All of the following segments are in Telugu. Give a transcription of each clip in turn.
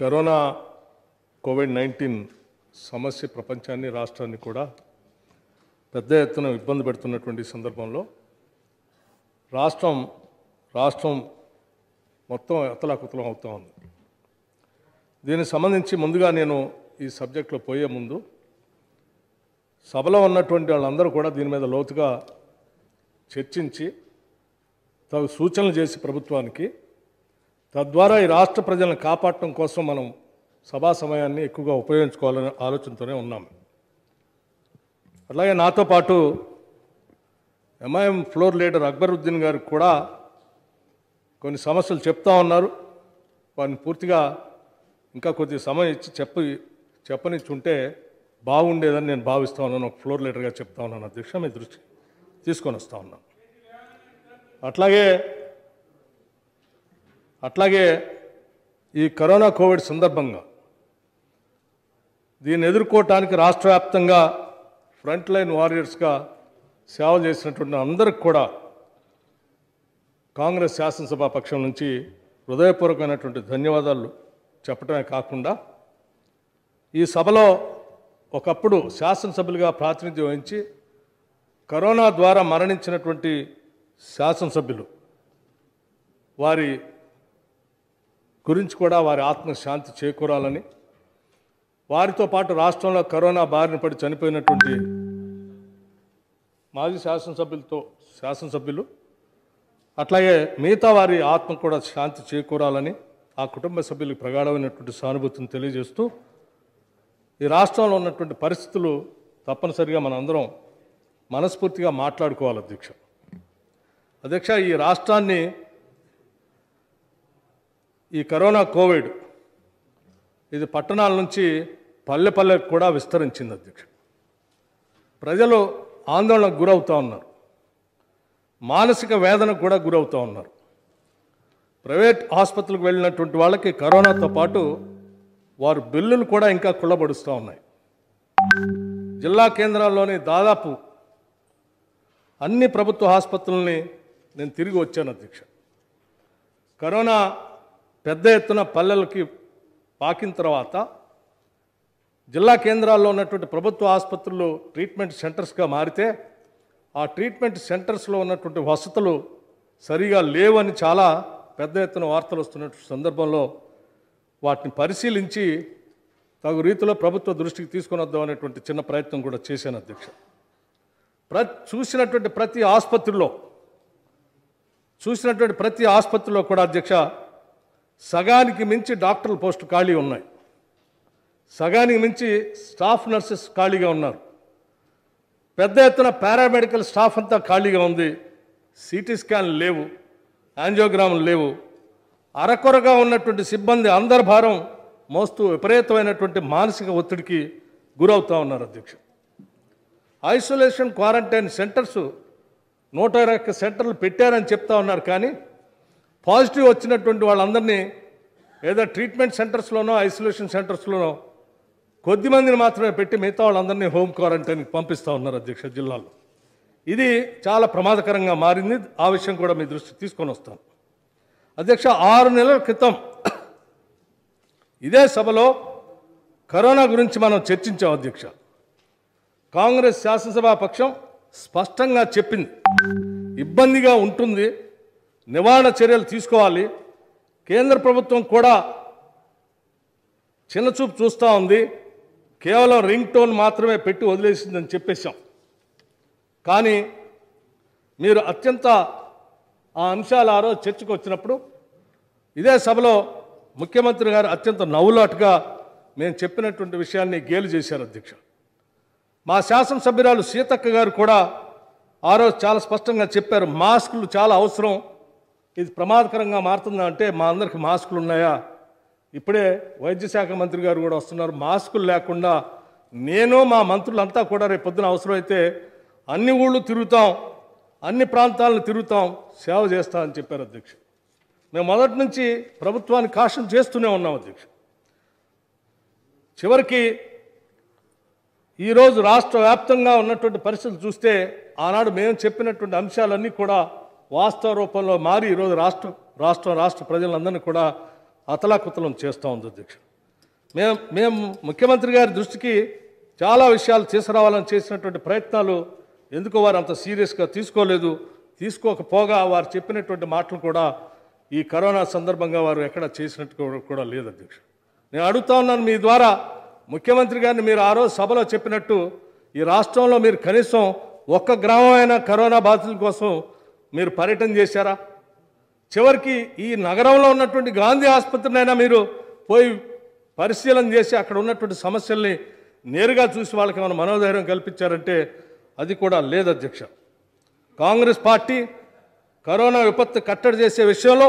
కరోనా కోవిడ్ నైన్టీన్ సమస్య ప్రపంచాన్ని రాష్ట్రాన్ని కూడా పెద్ద ఎత్తున ఇబ్బంది పెడుతున్నటువంటి సందర్భంలో రాష్ట్రం రాష్ట్రం మొత్తం అతలాకుతలం అవుతూ ఉంది దీనికి సంబంధించి ముందుగా నేను ఈ సబ్జెక్ట్లో పోయే ముందు సభలో ఉన్నటువంటి వాళ్ళందరూ కూడా దీని మీద లోతుగా చర్చించి తగు సూచనలు చేసి ప్రభుత్వానికి తద్వారా ఈ రాష్ట్ర ప్రజలను కాపాడటం కోసం మనం సభా సమయాన్ని ఎక్కువగా ఉపయోగించుకోవాలనే ఆలోచనతోనే ఉన్నాం అలాగే నాతో పాటు ఎంఐఎం ఫ్లోర్ లీడర్ అక్బరుద్దీన్ గారు కూడా కొన్ని సమస్యలు చెప్తా ఉన్నారు వారిని పూర్తిగా ఇంకా కొద్ది సమయం ఇచ్చి చెప్పి చెప్పనిచ్చుంటే బాగుండేదని నేను భావిస్తూ ఉన్నాను ఒక ఫ్లోర్ లీడర్గా చెప్తా ఉన్నాను అధ్యక్ష మీ దృష్టి తీసుకొని వస్తూ ఉన్నాను అట్లాగే అట్లాగే ఈ కరోనా కోవిడ్ సందర్భంగా దీన్ని ఎదుర్కోవటానికి రాష్ట్ర వ్యాప్తంగా ఫ్రంట్ లైన్ వారియర్స్గా సేవ చేసినటువంటి అందరికి కూడా కాంగ్రెస్ శాసనసభ పక్షం నుంచి హృదయపూర్వకమైనటువంటి ధన్యవాదాలు చెప్పడమే కాకుండా ఈ సభలో ఒకప్పుడు శాసనసభ్యులుగా ప్రాతినిధ్యం వహించి కరోనా ద్వారా మరణించినటువంటి శాసనసభ్యులు వారి గురించి కూడా వారి ఆత్మశాంతి చేకూరాలని వారితో పాటు రాష్ట్రంలో కరోనా బారిన పడి చనిపోయినటువంటి మాజీ శాసనసభ్యులతో శాసనసభ్యులు అట్లాగే మిగతా వారి ఆత్మ కూడా శాంతి చేకూరాలని ఆ కుటుంబ సభ్యులకు ప్రగాఢమైనటువంటి సానుభూతిని తెలియజేస్తూ ఈ రాష్ట్రంలో ఉన్నటువంటి పరిస్థితులు తప్పనిసరిగా మనందరం మనస్ఫూర్తిగా మాట్లాడుకోవాలి అధ్యక్ష అధ్యక్ష ఈ రాష్ట్రాన్ని ఈ కరోనా కోవిడ్ ఇది పట్టణాల నుంచి పల్లె పల్లెకు కూడా విస్తరించింది అధ్యక్షుడు ప్రజలు ఆందోళనకు గురవుతూ ఉన్నారు మానసిక వేదనకు కూడా గురవుతూ ఉన్నారు ప్రైవేట్ ఆసుపత్రికి వెళ్ళినటువంటి వాళ్ళకి కరోనాతో పాటు వారు బిల్లులు కూడా ఇంకా కుళ్ళబడుస్తూ ఉన్నాయి జిల్లా కేంద్రాల్లోని దాదాపు అన్ని ప్రభుత్వ ఆసుపత్రుల్ని నేను తిరిగి వచ్చాను అధ్యక్ష కరోనా పెద్ద ఎత్తున పల్లెలకి పాకిన తర్వాత జిల్లా కేంద్రాల్లో ఉన్నటువంటి ప్రభుత్వ ఆసుపత్రులు ట్రీట్మెంట్ సెంటర్స్గా మారితే ఆ ట్రీట్మెంట్ సెంటర్స్లో ఉన్నటువంటి వసతులు సరిగా లేవని చాలా పెద్ద ఎత్తున వార్తలు వస్తున్నటువంటి సందర్భంలో వాటిని పరిశీలించి తగు రీతిలో ప్రభుత్వ దృష్టికి తీసుకునొద్దాం అనేటువంటి చిన్న ప్రయత్నం కూడా చేశాను అధ్యక్ష ప్ర చూసినటువంటి ప్రతి ఆసుపత్రిలో చూసినటువంటి ప్రతి ఆసుపత్రిలో కూడా అధ్యక్ష సగానికి మించి డాక్టర్ల పోస్టు ఖాళీ ఉన్నాయి సగానికి మించి స్టాఫ్ నర్సెస్ ఖాళీగా ఉన్నారు పెద్ద ఎత్తున పారామెడికల్ స్టాఫ్ అంతా ఖాళీగా ఉంది సిటీ స్కాన్లు లేవు యాంజియోగ్రామ్లు లేవు అరకొరగా ఉన్నటువంటి సిబ్బంది అందరి భారం మోస్తూ విపరీతమైనటువంటి మానసిక ఒత్తిడికి గురవుతూ ఉన్నారు అధ్యక్ష ఐసోలేషన్ క్వారంటైన్ సెంటర్స్ నూట ఇరవై సెంటర్లు పెట్టారని చెప్తా ఉన్నారు కానీ పాజిటివ్ వచ్చినటువంటి వాళ్ళందరినీ ఏదో ట్రీట్మెంట్ సెంటర్స్లోనో ఐసోలేషన్ సెంటర్స్లోనో కొద్ది మందిని మాత్రమే పెట్టి మిగతా వాళ్ళందరినీ హోమ్ క్వారంటైన్కి పంపిస్తూ ఉన్నారు అధ్యక్ష జిల్లాలో ఇది చాలా ప్రమాదకరంగా మారింది ఆ విషయం కూడా మీ దృష్టికి తీసుకొని వస్తాను అధ్యక్ష ఆరు నెలల క్రితం ఇదే సభలో కరోనా గురించి మనం చర్చించాం అధ్యక్ష కాంగ్రెస్ శాసనసభా పక్షం స్పష్టంగా చెప్పింది ఇబ్బందిగా ఉంటుంది నివారణ చర్యలు తీసుకోవాలి కేంద్ర ప్రభుత్వం కూడా చిన్నచూపు చూస్తూ ఉంది కేవలం రింగ్ టోన్ మాత్రమే పెట్టి వదిలేసిందని చెప్పేశాం కానీ మీరు అత్యంత ఆ అంశాలు ఆ రోజు చర్చకు వచ్చినప్పుడు ఇదే సభలో ముఖ్యమంత్రి గారు అత్యంత నవ్వులాటుగా నేను చెప్పినటువంటి విషయాన్ని గేలు చేశారు అధ్యక్ష మా శాసనసభ్యురాలు సీతక్క గారు కూడా ఆ రోజు చాలా స్పష్టంగా చెప్పారు మాస్కులు చాలా అవసరం ఇది ప్రమాదకరంగా మారుతుందా అంటే మా అందరికి మాస్కులు ఉన్నాయా ఇప్పుడే వైద్యశాఖ మంత్రి గారు కూడా వస్తున్నారు మాస్కులు లేకుండా నేను మా మంత్రులంతా కూడా రేపు పొద్దున అవసరమైతే అన్ని ఊళ్ళు తిరుగుతాం అన్ని ప్రాంతాలను తిరుగుతాం సేవ చేస్తా అని చెప్పారు అధ్యక్ష మేము మొదటి నుంచి ప్రభుత్వాన్ని కాషన్ చేస్తూనే ఉన్నాం అధ్యక్ష చివరికి ఈరోజు రాష్ట్ర వ్యాప్తంగా ఉన్నటువంటి పరిస్థితులు చూస్తే ఆనాడు మేము చెప్పినటువంటి అంశాలన్నీ కూడా వాస్తవ రూపంలో మారి ఈరోజు రాష్ట్రం రాష్ట్రం రాష్ట్ర ప్రజలందరినీ కూడా అతలాకుతలం చేస్తూ ఉంది అధ్యక్షుడు మేము మేము ముఖ్యమంత్రి గారి దృష్టికి చాలా విషయాలు తీసుకురావాలని చేసినటువంటి ప్రయత్నాలు ఎందుకు వారు అంత సీరియస్గా తీసుకోలేదు తీసుకోకపోగా వారు చెప్పినటువంటి మాటలు కూడా ఈ కరోనా సందర్భంగా వారు ఎక్కడ చేసినట్టు కూడా లేదు అధ్యక్షుడు నేను అడుగుతా ఉన్నాను మీ ద్వారా ముఖ్యమంత్రి గారిని మీరు ఆ రోజు సభలో చెప్పినట్టు ఈ రాష్ట్రంలో మీరు కనీసం ఒక్క గ్రామం కరోనా బాధితుల కోసం మీరు పర్యటన చేశారా చివరికి ఈ నగరంలో ఉన్నటువంటి గాంధీ ఆసుపత్రినైనా మీరు పోయి పరిశీలన చేసి అక్కడ ఉన్నటువంటి సమస్యల్ని నేరుగా చూసి వాళ్ళకి మన మనోధైర్యం కల్పించారంటే అది కూడా లేదు అధ్యక్ష కాంగ్రెస్ పార్టీ కరోనా విపత్తు కట్టడి చేసే విషయంలో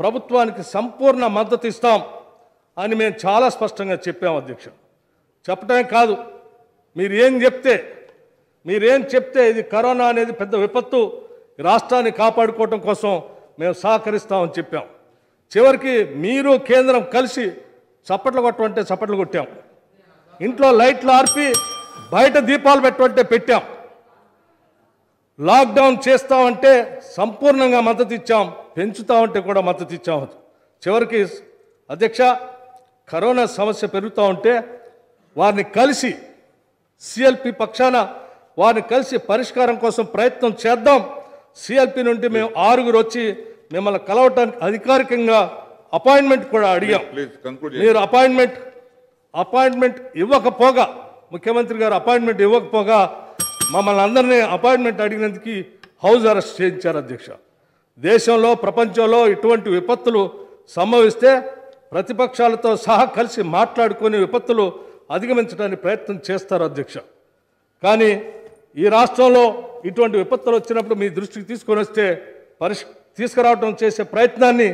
ప్రభుత్వానికి సంపూర్ణ మద్దతు ఇస్తాం అని మేము చాలా స్పష్టంగా చెప్పాము అధ్యక్ష చెప్పటమే కాదు మీరేం చెప్తే మీరేం చెప్తే ఇది కరోనా అనేది పెద్ద విపత్తు రాష్ట్రాన్ని కాపాడుకోవటం కోసం మేము సహకరిస్తామని చెప్పాం చివరికి మీరు కేంద్రం కలిసి చప్పట్లు కొట్టమంటే చప్పట్లు కొట్టాం ఇంట్లో లైట్లు ఆర్పి బయట దీపాలు పెట్టమంటే పెట్టాం లాక్డౌన్ చేస్తామంటే సంపూర్ణంగా మద్దతు ఇచ్చాం పెంచుతామంటే కూడా మద్దతు ఇచ్చాం చివరికి అధ్యక్ష కరోనా సమస్య పెరుగుతూ ఉంటే వారిని కలిసి సిఎల్పి పక్షాన వారిని కలిసి పరిష్కారం కోసం ప్రయత్నం చేద్దాం సిఎల్పి నుండి మేము ఆరుగురు వచ్చి మిమ్మల్ని కలవటానికి అధికారికంగా అపాయింట్మెంట్ కూడా అడిగాం మీరు అపాయింట్మెంట్ అపాయింట్మెంట్ ఇవ్వకపోగా ముఖ్యమంత్రి గారు అపాయింట్మెంట్ ఇవ్వకపోగా మమ్మల్ని అందరినీ అపాయింట్మెంట్ అడిగినందుకు హౌస్ అరెస్ట్ చేయించారు అధ్యక్ష దేశంలో ప్రపంచంలో ఇటువంటి విపత్తులు సంభవిస్తే ప్రతిపక్షాలతో సహా కలిసి మాట్లాడుకునే విపత్తులు అధిగమించడానికి ప్రయత్నం చేస్తారు అధ్యక్ష కానీ ఈ రాష్ట్రంలో ఇటువంటి విపత్తులు వచ్చినప్పుడు మీ దృష్టికి తీసుకొని వస్తే పరిష్ తీసుకురావడం చేసే ప్రయత్నాన్ని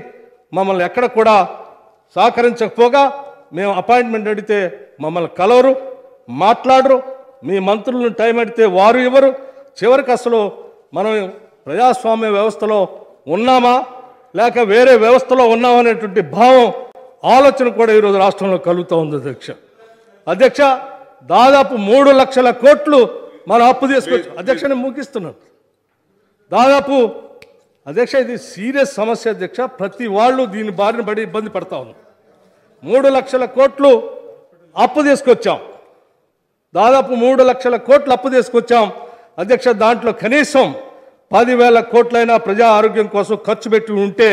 మమ్మల్ని ఎక్కడ కూడా సహకరించకపోగా మేము అపాయింట్మెంట్ అడిగితే మమ్మల్ని కలవరు మాట్లాడరు మీ మంత్రులను టైం అడిగితే వారు ఇవ్వరు చివరికి అసలు మనం ప్రజాస్వామ్య వ్యవస్థలో ఉన్నామా లేక వేరే వ్యవస్థలో ఉన్నామనేటువంటి భావం ఆలోచన కూడా ఈరోజు రాష్ట్రంలో కలుగుతూ ఉంది అధ్యక్ష అధ్యక్ష దాదాపు మూడు లక్షల కోట్లు మనం అప్పు చేసుకోవచ్చు అధ్యక్ష నేను ముగిస్తున్నాను దాదాపు అధ్యక్ష ఇది సీరియస్ సమస్య అధ్యక్ష ప్రతి వాళ్ళు దీని బారిన పడి ఇబ్బంది పడతా ఉన్నారు మూడు లక్షల కోట్లు అప్పు తీసుకొచ్చాం దాదాపు మూడు లక్షల కోట్లు అప్పు తీసుకొచ్చాం అధ్యక్ష దాంట్లో కనీసం పదివేల కోట్లైనా ప్రజా ఆరోగ్యం కోసం ఖర్చు పెట్టి ఉంటే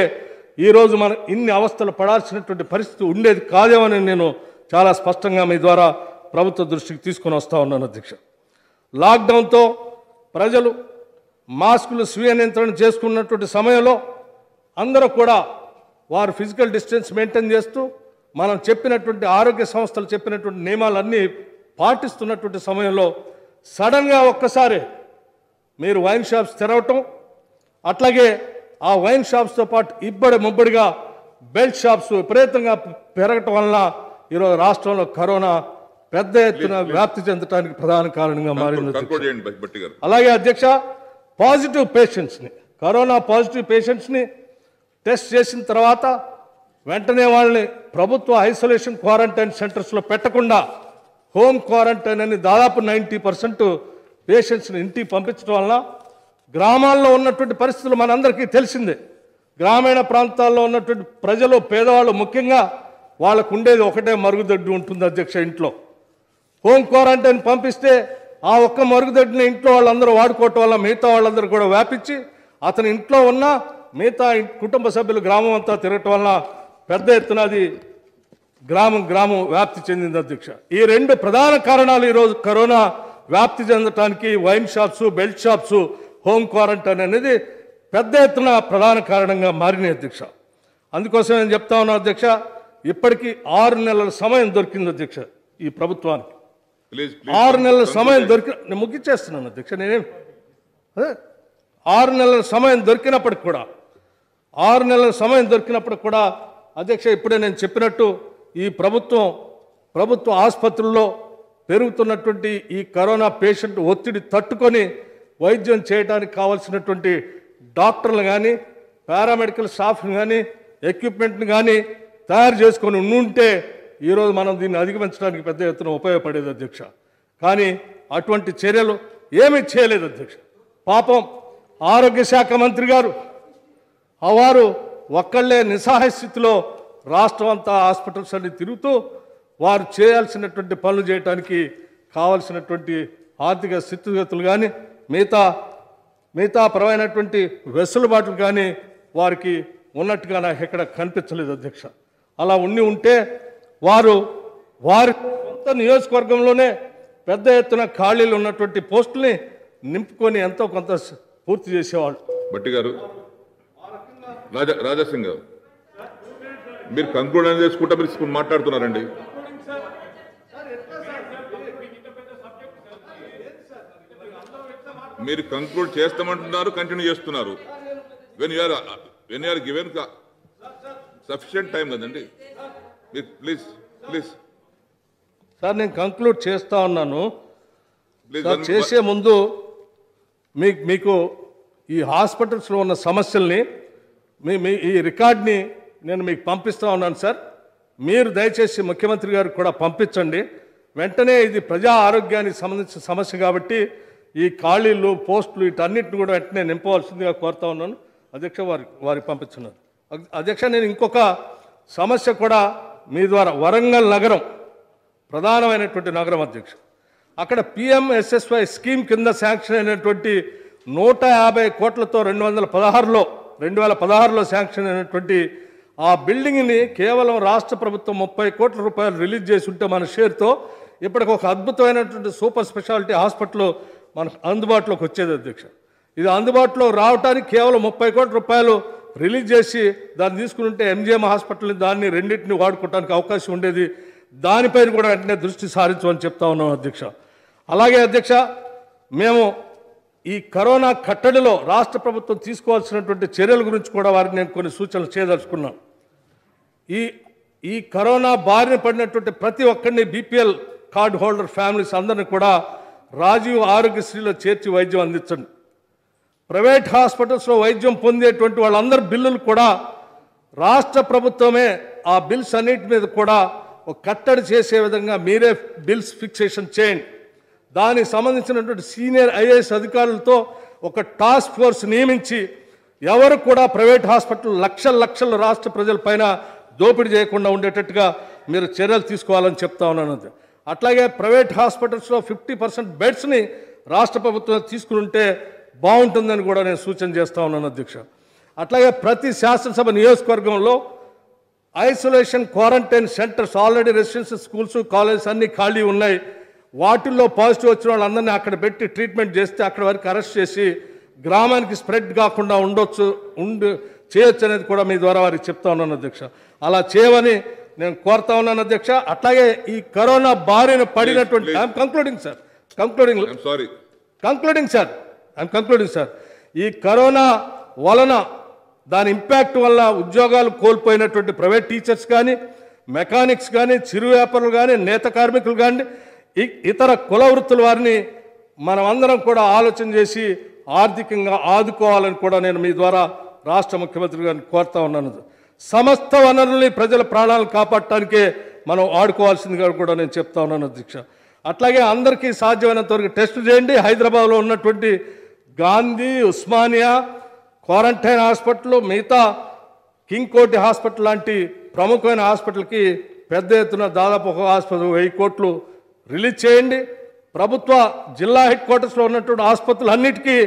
ఈరోజు మనం ఇన్ని అవస్థలు పడాల్సినటువంటి పరిస్థితి ఉండేది కాదేమని నేను చాలా స్పష్టంగా మీ ద్వారా ప్రభుత్వ దృష్టికి తీసుకొని వస్తా ఉన్నాను అధ్యక్ష లాక్డౌన్తో ప్రజలు మాస్కులు స్వీయ నియంత్రణ చేసుకున్నటువంటి సమయంలో అందరూ కూడా వారు ఫిజికల్ డిస్టెన్స్ మెయింటైన్ చేస్తూ మనం చెప్పినటువంటి ఆరోగ్య సంస్థలు చెప్పినటువంటి నియమాలన్నీ పాటిస్తున్నటువంటి సమయంలో సడన్గా ఒక్కసారి మీరు వైన్ షాప్స్ తెరవటం అట్లాగే ఆ వైన్ షాప్స్తో పాటు ఇబ్బడి ముబ్బడిగా బెల్ట్ షాప్స్ విపరీతంగా పెరగటం వలన ఈరోజు రాష్ట్రంలో కరోనా పెద్ద ఎత్తున వ్యాప్తి చెందడానికి ప్రధాన కారణంగా మారింది అలాగే అధ్యక్ష పాజిటివ్ పేషెంట్స్ని కరోనా పాజిటివ్ పేషెంట్స్ని టెస్ట్ చేసిన తర్వాత వెంటనే వాళ్ళని ప్రభుత్వ ఐసోలేషన్ క్వారంటైన్ సెంటర్స్లో పెట్టకుండా హోమ్ క్వారంటైన్ అని దాదాపు నైంటీ పర్సెంట్ పేషెంట్స్ని ఇంటికి పంపించడం వలన గ్రామాల్లో ఉన్నటువంటి పరిస్థితులు మనందరికీ తెలిసిందే గ్రామీణ ప్రాంతాల్లో ఉన్నటువంటి ప్రజలు పేదవాళ్ళు ముఖ్యంగా వాళ్ళకు ఉండేది ఒకటే మరుగుదొడ్డి ఉంటుంది అధ్యక్ష ఇంట్లో హోమ్ క్వారంటైన్ పంపిస్తే ఆ ఒక్క మరుగుదొడ్డిని ఇంట్లో వాళ్ళందరూ వాడుకోవటం వల్ల మిగతా వాళ్ళందరూ కూడా వ్యాపించి అతని ఇంట్లో ఉన్న మిగతా కుటుంబ సభ్యులు గ్రామం అంతా తిరగటం వల్ల పెద్ద ఎత్తున అది గ్రామం గ్రామం వ్యాప్తి చెందింది అధ్యక్ష ఈ రెండు ప్రధాన కారణాలు ఈరోజు కరోనా వ్యాప్తి చెందటానికి wine shops belt shops home quarantine అనేది పెద్ద ఎత్తున ప్రధాన కారణంగా మారినాయి అధ్యక్ష అందుకోసం నేను చెప్తా ఉన్నా అధ్యక్ష ఇప్పటికీ ఆరు నెలల సమయం దొరికింది అధ్యక్ష ఈ ప్రభుత్వానికి ఆరు నెలల సమయం దొరికి నేను ముగ్గిచ్చేస్తున్నాను అధ్యక్ష నేనేం ఆరు నెలల సమయం దొరికినప్పటికి కూడా ఆరు నెలల సమయం దొరికినప్పటికి కూడా అధ్యక్ష ఇప్పుడే నేను చెప్పినట్టు ఈ ప్రభుత్వం ప్రభుత్వ ఆసుపత్రుల్లో పెరుగుతున్నటువంటి ఈ కరోనా పేషెంట్ ఒత్తిడి తట్టుకొని వైద్యం చేయడానికి కావాల్సినటువంటి డాక్టర్లు కానీ పారామెడికల్ స్టాఫ్ని కానీ ఎక్విప్మెంట్ని కానీ తయారు చేసుకొని ఉంటే ఈరోజు మనం దీన్ని అధిగమించడానికి పెద్ద ఎత్తున ఉపయోగపడేది అధ్యక్ష కానీ అటువంటి చర్యలు ఏమీ చేయలేదు అధ్యక్ష పాపం ఆరోగ్య శాఖ మంత్రి గారు వారు ఒక్కళ్ళే నిస్సహాయ స్థితిలో రాష్ట్రం అంతా హాస్పిటల్స్ అన్ని తిరుగుతూ వారు చేయాల్సినటువంటి పనులు చేయడానికి కావలసినటువంటి ఆర్థిక స్థితిగతులు కానీ మిగతా మిగతా పరమైనటువంటి వెసులుబాట్లు కానీ వారికి ఉన్నట్టుగా నాకు ఎక్కడ కనిపించలేదు అధ్యక్ష అలా ఉండి ఉంటే వారు వారి సొంత నియోజకవర్గంలోనే పెద్ద ఎత్తున ఖాళీలు ఉన్నటువంటి పోస్టుల్ని నింపుకొని ఎంతో కొంత పూర్తి చేసేవాళ్ళు బట్టి గారు రాజా రాజాసింగ్ గారు మీరు కంక్లూడ్ అనేది చేసుకుంటా మీరు మాట్లాడుతున్నారండి మీరు కంక్లూడ్ చేస్తామంటున్నారు కంటిన్యూ చేస్తున్నారు when you are when you are given sufficient time కదండి మీరు ప్లీజ్ ప్లీజ్ సార్ నేను కంక్లూడ్ చేస్తా ఉన్నాను చేసే ముందు మీకు మీకు ఈ హాస్పిటల్స్లో ఉన్న సమస్యల్ని మీ మీ ఈ రికార్డ్ని నేను మీకు పంపిస్తూ ఉన్నాను సార్ మీరు దయచేసి ముఖ్యమంత్రి గారికి కూడా పంపించండి వెంటనే ఇది ప్రజా ఆరోగ్యానికి సంబంధించిన సమస్య కాబట్టి ఈ ఖాళీలు పోస్టులు వీటన్నిటిని కూడా వెంటనే నింపవలసిందిగా కోరుతా ఉన్నాను అధ్యక్ష వారి వారికి పంపించున్నారు అధ్యక్ష నేను ఇంకొక సమస్య కూడా మీ ద్వారా వరంగల్ నగరం ప్రధానమైనటువంటి నగరం అధ్యక్ష అక్కడ పిఎంఎస్ఎస్వై స్కీమ్ కింద శాంక్షన్ అయినటువంటి నూట యాభై కోట్లతో రెండు వందల పదహారులో రెండు వేల పదహారులో శాంక్షన్ అయినటువంటి ఆ బిల్డింగ్ని కేవలం రాష్ట్ర ప్రభుత్వం ముప్పై కోట్ల రూపాయలు రిలీజ్ చేసి ఉంటే మన షేర్తో ఇప్పటికి ఒక అద్భుతమైనటువంటి సూపర్ స్పెషాలిటీ హాస్పిటల్ మనకు అందుబాటులోకి వచ్చేది అధ్యక్ష ఇది అందుబాటులో రావటానికి కేవలం ముప్పై కోట్ల రూపాయలు రిలీజ్ చేసి దాన్ని తీసుకుని ఉంటే ఎంజిఎం హాస్పిటల్ దాన్ని రెండింటిని వాడుకోవడానికి అవకాశం ఉండేది దానిపైన కూడా వెంటనే దృష్టి సారించమని చెప్తా ఉన్నాం అధ్యక్ష అలాగే అధ్యక్ష మేము ఈ కరోనా కట్టడిలో రాష్ట్ర ప్రభుత్వం తీసుకోవాల్సినటువంటి చర్యల గురించి కూడా వారిని నేను కొన్ని సూచనలు చేయదలుచుకున్నాను ఈ ఈ కరోనా బారిన పడినటువంటి ప్రతి ఒక్కరిని బీపీఎల్ కార్డు హోల్డర్ ఫ్యామిలీస్ అందరినీ కూడా రాజీవ్ ఆరోగ్యశ్రీలో చేర్చి వైద్యం అందించండి ప్రైవేట్ హాస్పిటల్స్లో వైద్యం పొందేటువంటి వాళ్ళందరి బిల్లులు కూడా రాష్ట్ర ప్రభుత్వమే ఆ బిల్స్ అన్నిటి మీద కూడా ఒక కట్టడి చేసే విధంగా మీరే బిల్స్ ఫిక్సేషన్ చేయండి దానికి సంబంధించినటువంటి సీనియర్ ఐఏఎస్ అధికారులతో ఒక టాస్క్ ఫోర్స్ నియమించి ఎవరు కూడా ప్రైవేట్ హాస్పిటల్ లక్షల లక్షల రాష్ట్ర ప్రజలపైన దోపిడీ చేయకుండా ఉండేటట్టుగా మీరు చర్యలు తీసుకోవాలని చెప్తా ఉన్నది అట్లాగే ప్రైవేట్ హాస్పిటల్స్లో ఫిఫ్టీ పర్సెంట్ బెడ్స్ని రాష్ట్ర ప్రభుత్వం తీసుకుని ఉంటే బాగుంటుందని కూడా నేను సూచన చేస్తూ ఉన్నాను అధ్యక్ష అట్లాగే ప్రతి శాసనసభ నియోజకవర్గంలో isolation quarantine centres already residential schools colleges అన్నీ ఖాళీ ఉన్నాయి వాటిల్లో పాజిటివ్ వచ్చిన వాళ్ళందరినీ అక్కడ పెట్టి ట్రీట్మెంట్ చేస్తే అక్కడ వరకు అరెస్ట్ చేసి గ్రామానికి స్ప్రెడ్ కాకుండా ఉండొచ్చు ఉండి చేయొచ్చు అనేది కూడా మీ ద్వారా వారికి చెప్తా ఉన్నాను అధ్యక్ష అలా చేయమని నేను కోరుతా ఉన్నాను అధ్యక్ష అట్లాగే ఈ కరోనా బారిన పడినటువంటి concluding sir concluding sorry concluding sir I'm concluding sir ఈ కరోనా వలన దాని ఇంపాక్ట్ వల్ల ఉద్యోగాలు కోల్పోయినటువంటి ప్రైవేట్ టీచర్స్ కానీ మెకానిక్స్ కానీ చిరు వ్యాపారులు కానీ నేత కార్మికులు కానీ ఇతర కుల వృత్తుల వారిని మనమందరం కూడా ఆలోచన చేసి ఆర్థికంగా ఆదుకోవాలని కూడా నేను మీ ద్వారా రాష్ట్ర ముఖ్యమంత్రి గారిని కోరుతా ఉన్నాను సమస్త వనరుల్ని ప్రజల ప్రాణాలను కాపాడటానికే మనం ఆడుకోవాల్సిందిగా కూడా నేను చెప్తా ఉన్నాను అధ్యక్ష అట్లాగే అందరికీ సాధ్యమైనంత వరకు టెస్ట్ చేయండి హైదరాబాద్లో ఉన్నటువంటి గాంధీ ఉస్మానియా క్వారంటైన్ హాస్పిటల్ మిగతా కింగ్ కోటి హాస్పిటల్ లాంటి ప్రముఖమైన హాస్పిటల్కి పెద్ద ఎత్తున దాదాపు ఒక ఆసుపత్రి వెయ్యి కోట్లు రిలీజ్ చేయండి ప్రభుత్వ జిల్లా హెడ్ క్వార్టర్స్లో ఉన్నటువంటి ఆసుపత్రులు అన్నిటికీ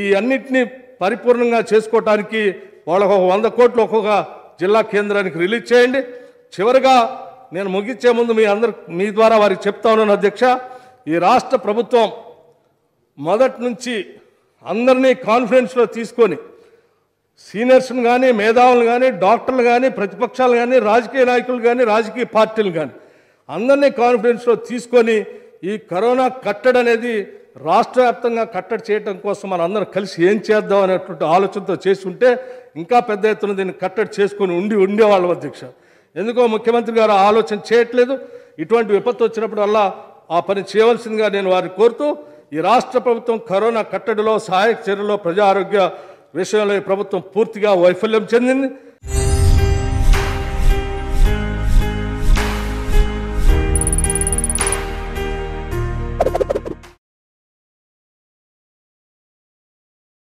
ఈ అన్నిటినీ పరిపూర్ణంగా చేసుకోవటానికి వాళ్ళకు ఒక వంద కోట్లు ఒక్కొక్క జిల్లా కేంద్రానికి రిలీజ్ చేయండి చివరిగా నేను ముగించే ముందు మీ అందరు మీ ద్వారా వారికి చెప్తా ఉన్నాను అధ్యక్ష ఈ రాష్ట్ర ప్రభుత్వం మొదటి నుంచి అందరినీ కాన్ఫిడెన్స్లో తీసుకొని సీనియర్స్ని కానీ మేధావులు కానీ డాక్టర్లు కానీ ప్రతిపక్షాలు కానీ రాజకీయ నాయకులు కానీ రాజకీయ పార్టీలు కానీ అందరినీ కాన్ఫిడెన్స్లో తీసుకొని ఈ కరోనా కట్టడి అనేది రాష్ట్ర వ్యాప్తంగా కట్టడి చేయడం కోసం మనం అందరం కలిసి ఏం చేద్దాం అనేటువంటి ఆలోచనతో చేసి ఉంటే ఇంకా పెద్ద ఎత్తున దీన్ని కట్టడి చేసుకొని ఉండి ఉండేవాళ్ళం అధ్యక్ష ఎందుకో ముఖ్యమంత్రి గారు ఆలోచన చేయట్లేదు ఇటువంటి విపత్తు వచ్చినప్పుడల్లా ఆ పని చేయవలసిందిగా నేను వారిని కోరుతూ ఈ రాష్ట్ర ప్రభుత్వం కరోనా కట్టడిలో సహాయక చర్యలో ప్రజా ఆరోగ్య విషయంలో ప్రభుత్వం పూర్తిగా వైఫల్యం చెందింది